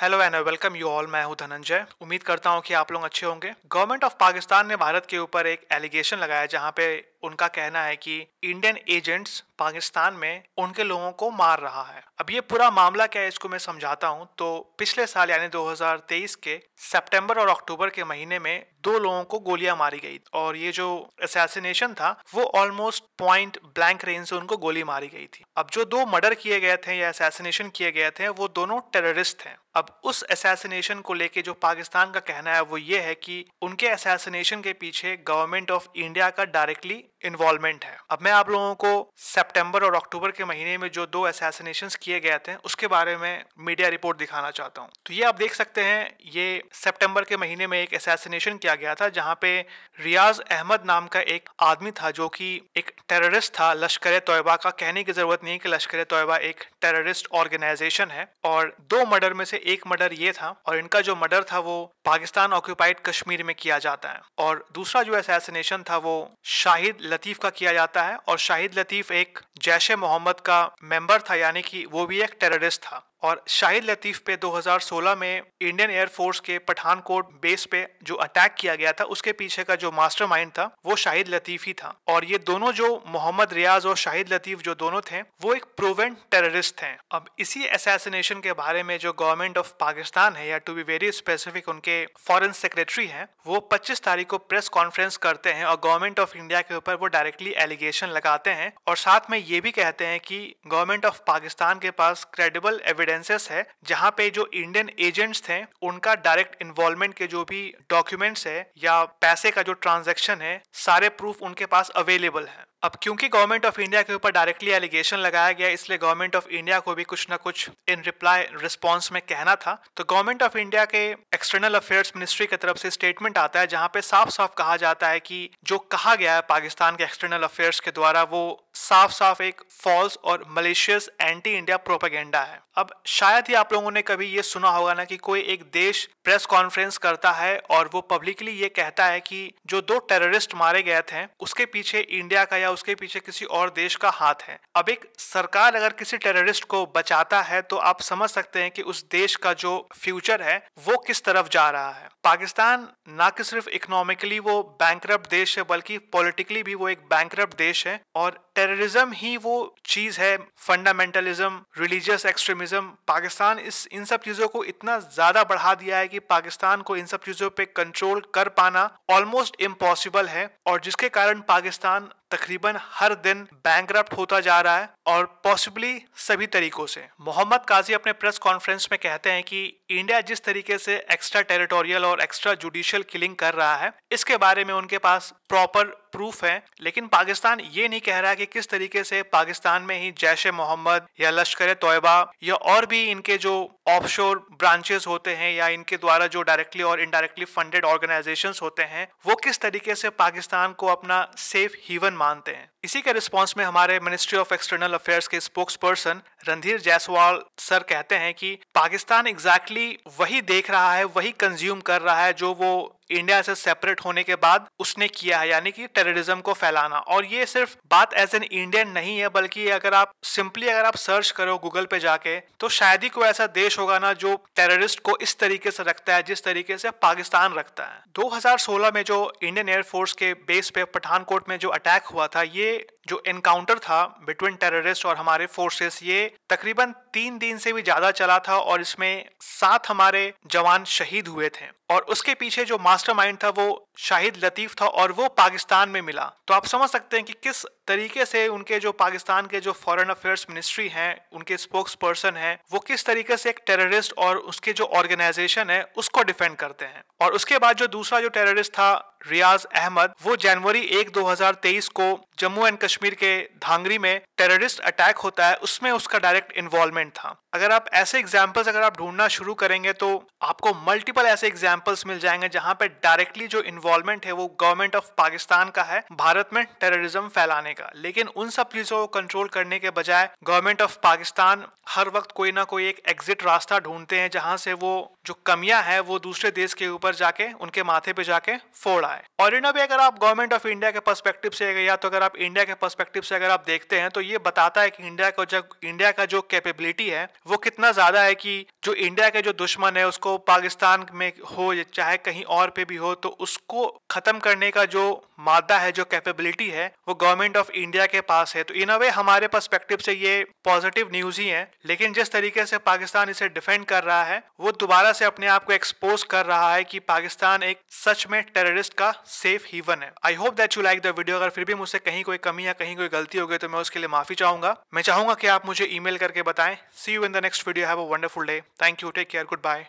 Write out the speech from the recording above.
hello and welcome you all मैं हूं धनंजय उम्मीद करता हूं कि आप लोग अच्छे होंगे गवर्नमेंट ऑफ पाकिस्तान ने भारत के ऊपर एक एलिगेशन लगाया जहां पे उनका कहना है कि इंडियन एजेंट्स पाकिस्तान में उनके लोगों को मार रहा है अब ये पूरा मामला क्या है इसको मैं समझाता हूँ तो पिछले साल यानी 2023 के सितंबर और अक्टूबर के महीने में दो लोगों को गोलियां मारी गई और ये जो असैसिनेशन था वो ऑलमोस्ट पॉइंट ब्लैंक रेंज से उनको गोली मारी गई थी अब जो दो मर्डर किए गए थे या असैसिनेशन किए गए थे वो दोनों टेररिस्ट हैं अब उस असैसिनेशन को लेके जो पाकिस्तान का कहना है वो ये है कि उनके असैसिनेशन के पीछे गवर्नमेंट ऑफ इंडिया का डायरेक्टली इन्वॉल्वमेंट है अब मैं आप लोगों को सितंबर और अक्टूबर के महीने में जो दो असैसिनेशन किए गए थे उसके बारे में मीडिया रिपोर्ट दिखाना चाहता हूँ तो ये आप देख सकते हैं ये सेप्टेम्बर के महीने में एक असैसिनेशन किया गया था जहाँ पे रियाज अहमद नाम का एक आदमी था जो कि एक टेररिस्ट था लश्कर तोयबा का कहने की जरूरत नहीं कि लश्कर तोयबा एक टेररिस्ट ऑर्गेनाइजेशन है और दो मर्डर में से एक मर्डर ये था और इनका जो मर्डर था वो पाकिस्तान ऑक्यूपाइड कश्मीर में किया जाता है और दूसरा जो असैसिनेशन था वो शाहिद लतीफ़ का किया जाता है और शाहिद लतीफ़ एक जैश मोहम्मद का मेंबर था यानी कि वो भी एक टेररिस्ट था और शाहिद लतीफ़ पे 2016 में इंडियन एयरफोर्स के पठानकोट बेस पे जो अटैक किया गया था उसके पीछे का जो मास्टरमाइंड था वो शाहिद लतीफ़ ही था और ये दोनों जो मोहम्मद रियाज और शाहिद लतीफ़ जो दोनों थे वो एक प्रोवेंट टेररिस्ट हैं अब इसी असैसिनेशन के बारे में जो गवर्नमेंट ऑफ पाकिस्तान है या टू बी वेरी स्पेसिफिक उनके फॉरन सेक्रेटरी है वो पच्चीस तारीख को प्रेस कॉन्फ्रेंस करते हैं और गवर्नमेंट ऑफ इंडिया के ऊपर वो डायरेक्टली एलिगेशन लगाते हैं और साथ में ये भी कहते हैं कि गवर्नमेंट ऑफ पाकिस्तान के पास क्रेडिबल एविडेंस एविडेंसेस है जहाँ पे जो इंडियन एजेंट्स थे उनका डायरेक्ट इन्वॉल्वमेंट के जो भी डॉक्यूमेंट्स है या पैसे का जो ट्रांजेक्शन है सारे प्रूफ उनके पास अवेलेबल है अब क्योंकि गवर्नमेंट ऑफ इंडिया के ऊपर डायरेक्टली एलिगेशन लगाया गया इसलिए गवर्नमेंट ऑफ इंडिया को भी कुछ ना कुछ इन रिप्लाई रिस्पॉन्स में कहना था तो गवर्नमेंट ऑफ इंडिया के एक्सटर्नल अफेयर्स मिनिस्ट्री की तरफ से स्टेटमेंट आता है जहां पे साफ साफ कहा जाता है कि जो कहा गया है पाकिस्तान के एक्सटर्नल अफेयर्स के द्वारा वो साफ साफ एक फॉल्स और मलेशियस एंटी इंडिया प्रोपेगेंडा है अब शायद ही आप लोगों ने कभी ये सुना होगा ना कि कोई एक देश प्रेस कॉन्फ्रेंस करता है और वो पब्लिकली ये कहता है कि जो दो टेररिस्ट मारे गए थे उसके पीछे इंडिया का या उसके पीछे किसी और देश का हाथ है अब एक सरकार अगर किसी टेररिस्ट को बचाता है तो आप समझ सकते हैं कि उस देश का जो फ्यूचर है वो किस तरफ जा रहा है पाकिस्तान ना कि सिर्फ इकोनॉमिकली वो बैंक देश है बल्कि पॉलिटिकली भी वो एक बैंक देश है और टेररिज्म ही वो चीज़ है फंडामेंटलिज्म रिलीजियस एक्सट्रीमिज्म पाकिस्तान इस इन सब चीज़ों को इतना ज़्यादा बढ़ा दिया है कि पाकिस्तान को इन सब चीज़ों पे कंट्रोल कर पाना ऑलमोस्ट इम्पॉसिबल है और जिसके कारण पाकिस्तान तकरीबन हर दिन बैंक होता जा रहा है और पॉसिबली सभी तरीकों से मोहम्मद काजी अपने प्रेस कॉन्फ्रेंस में कहते हैं कि इंडिया जिस तरीके से एक्स्ट्रा टेरिटोरियल और एक्स्ट्रा जुडिशियल किलिंग कर रहा है इसके बारे में उनके पास प्रॉपर प्रूफ है लेकिन पाकिस्तान ये नहीं कह रहा है कि किस तरीके से पाकिस्तान में ही जैश ए मोहम्मद या लश्कर तोयबा या और भी इनके जो ऑफशोर ब्रांचेस होते हैं या इनके द्वारा जो डायरेक्टली और इनडायरेक्टली फंडेड ऑर्गेनाइजेशन होते हैं वो किस तरीके से पाकिस्तान को अपना सेफ हीवन मानते हैं इसी के रिस्पॉन्स में हमारे मिनिस्ट्री ऑफ एक्सटर्नल अफेयर्स के spokesperson Randhir Jaiswal sir कहते हैं कि पाकिस्तान एग्जैक्टली exactly वही देख रहा है वही कंज्यूम कर रहा है जो वो इंडिया से सेपरेट होने के बाद उसने किया है यानी कि टेररिज्म को फैलाना और ये सिर्फ बात एज एन इंडियन नहीं है बल्कि अगर आप सिंपली अगर आप सर्च करो गूगल पे जाके तो शायद ही कोई ऐसा देश होगा ना जो टेररिस्ट को इस तरीके से रखता है जिस तरीके से पाकिस्तान रखता है 2016 में जो इंडियन एयरफोर्स के बेस पे पठानकोट में जो अटैक हुआ था ये जो एनकाउंटर था बिटवीन टेररिस्ट और हमारे फोर्सेस ये तकरीबन तीन दिन से भी ज्यादा चला था और इसमें सात हमारे जवान शहीद हुए थे और उसके पीछे जो मास्टरमाइंड था वो शाहिद लतीफ था और वो पाकिस्तान में मिला तो आप समझ सकते हैं कि किस तरीके से उनके जो पाकिस्तान के जो फॉरेन अफेयर्स मिनिस्ट्री हैं उनके स्पोक्स पर्सन है वो किस तरीके से एक टेररिस्ट और उसके जो ऑर्गेनाइजेशन है उसको डिफेंड करते हैं और उसके बाद जो दूसरा जो टेररिस्ट था रियाज अहमद वो जनवरी 1 2023 को जम्मू एंड कश्मीर के धांगरी में टेररिस्ट अटैक होता है उसमें उसका डायरेक्ट इन्वॉल्वमेंट था अगर आप ऐसे एग्जाम्पल्स अगर आप ढूंढना शुरू करेंगे तो आपको मल्टीपल ऐसे एग्जाम्पल्स मिल जाएंगे जहां पर डायरेक्टली जो इन्वॉल्वमेंट है वो गवर्नमेंट ऑफ पाकिस्तान का है भारत में टेररिज्म फैलाने का लेकिन उन सब चीजों को कंट्रोल करने के बजाय गवर्नमेंट ऑफ पाकिस्तान हर वक्त कोई ना कोई एक एग्जिट रास्ता ढूंढते हैं जहां से वो जो कमियां है वो दूसरे देश के ऊपर जाके उनके माथे पे जाके फोड़ आए और इन भी अगर आप गवर्नमेंट ऑफ इंडिया के पर्सपेक्टिव से या तो अगर आप इंडिया के पर्सपेक्टिव से अगर आप देखते हैं तो ये बताता है कि इंडिया को जब इंडिया का जो कैपेबिलिटी है वो कितना ज़्यादा है कि जो इंडिया के जो दुश्मन है उसको पाकिस्तान में हो चाहे कहीं और पे भी हो तो उसको ख़त्म करने का जो मादा है जो कैपेबिलिटी है वो गवर्नमेंट ऑफ इंडिया के पास है तो इन अ वे हमारे पर्सपेक्टिव से ये पॉजिटिव न्यूज ही है लेकिन जिस तरीके से पाकिस्तान इसे डिफेंड कर रहा है वो दोबारा से अपने आप को एक्सपोज कर रहा है कि पाकिस्तान एक सच में टेररिस्ट का सेफ हीवन है I hope that you like the video अगर फिर भी मुझसे कहीं कोई कमी या कहीं कोई गलती हो गई तो मैं उसके लिए माफी चाहूंगा मैं चाहूंगा कि आप मुझे ईमेल करके बताएं see you in the next video have a wonderful day thank you take care good bye